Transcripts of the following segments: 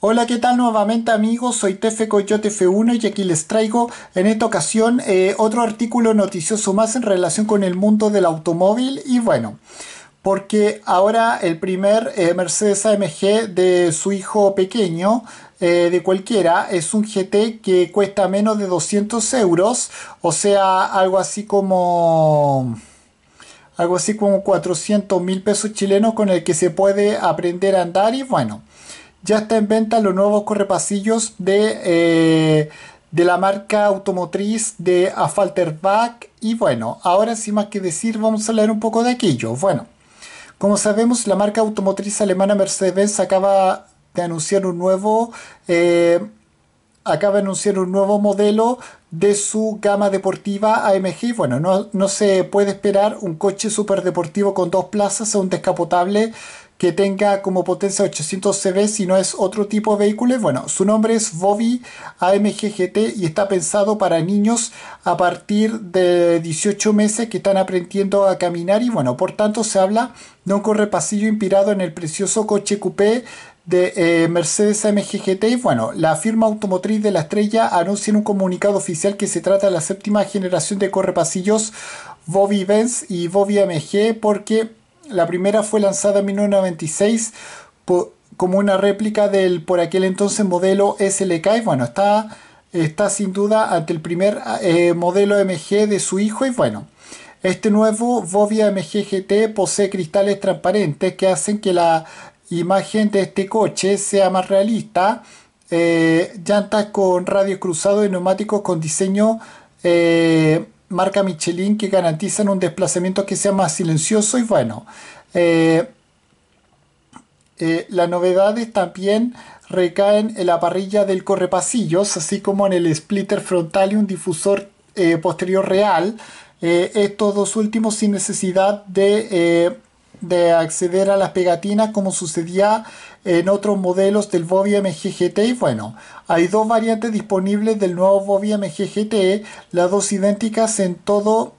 Hola, ¿qué tal nuevamente amigos? Soy Tefe Coyote F1 y aquí les traigo en esta ocasión eh, otro artículo noticioso más en relación con el mundo del automóvil y bueno, porque ahora el primer eh, Mercedes AMG de su hijo pequeño eh, de cualquiera es un GT que cuesta menos de 200 euros, o sea, algo así como algo así como 400 mil pesos chilenos con el que se puede aprender a andar y bueno ya está en venta los nuevos correpasillos de, eh, de la marca automotriz de back Y bueno, ahora sin más que decir, vamos a leer un poco de aquello. Bueno, como sabemos, la marca automotriz alemana mercedes acaba de anunciar un nuevo. Eh, acaba de anunciar un nuevo modelo de su gama deportiva AMG. Bueno, no, no se puede esperar un coche deportivo con dos plazas o un descapotable que tenga como potencia 800 CV si no es otro tipo de vehículo. Bueno, su nombre es Bobby AMG GT y está pensado para niños a partir de 18 meses que están aprendiendo a caminar y bueno, por tanto se habla de un correpasillo inspirado en el precioso coche coupé de eh, Mercedes AMG GT y bueno, la firma automotriz de la estrella anuncia en un comunicado oficial que se trata de la séptima generación de correpasillos Bobby Benz y Bobby AMG porque la primera fue lanzada en 1996 como una réplica del por aquel entonces modelo SLK. Y bueno, está, está sin duda ante el primer eh, modelo MG de su hijo. Y bueno, este nuevo Vovia MG GT posee cristales transparentes que hacen que la imagen de este coche sea más realista. Eh, llantas con radio cruzados y neumáticos con diseño eh, marca Michelin que garantizan un desplazamiento que sea más silencioso y bueno. Eh, eh, las novedades también recaen en la parrilla del correpasillos, así como en el splitter frontal y un difusor eh, posterior real. estos dos últimos sin necesidad de de acceder a las pegatinas como sucedía en otros modelos del Bobby MGGT. Bueno, hay dos variantes disponibles del nuevo Bobby MGGT, las dos idénticas en todo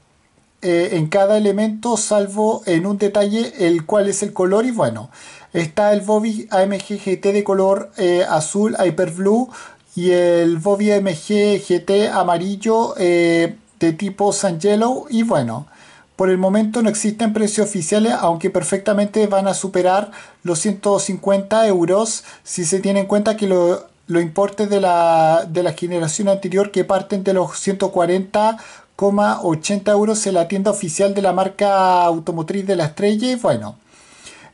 eh, en cada elemento salvo en un detalle el cual es el color y bueno está el Bobby MGGT GT de color eh, azul Hyper Blue y el Bobby MGGT amarillo eh, de tipo Sun Yellow y bueno por el momento no existen precios oficiales, aunque perfectamente van a superar los 150 euros si se tiene en cuenta que los lo importes de la, de la generación anterior que parten de los 140,80 euros en la tienda oficial de la marca automotriz de la estrella. bueno.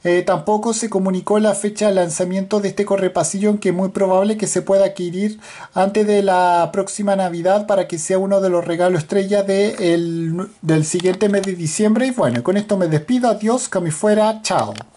Eh, tampoco se comunicó la fecha de lanzamiento de este correpasillo, aunque es muy probable que se pueda adquirir antes de la próxima Navidad para que sea uno de los regalos estrella del siguiente mes de diciembre. Y bueno, con esto me despido. Adiós, que fuera. Chao.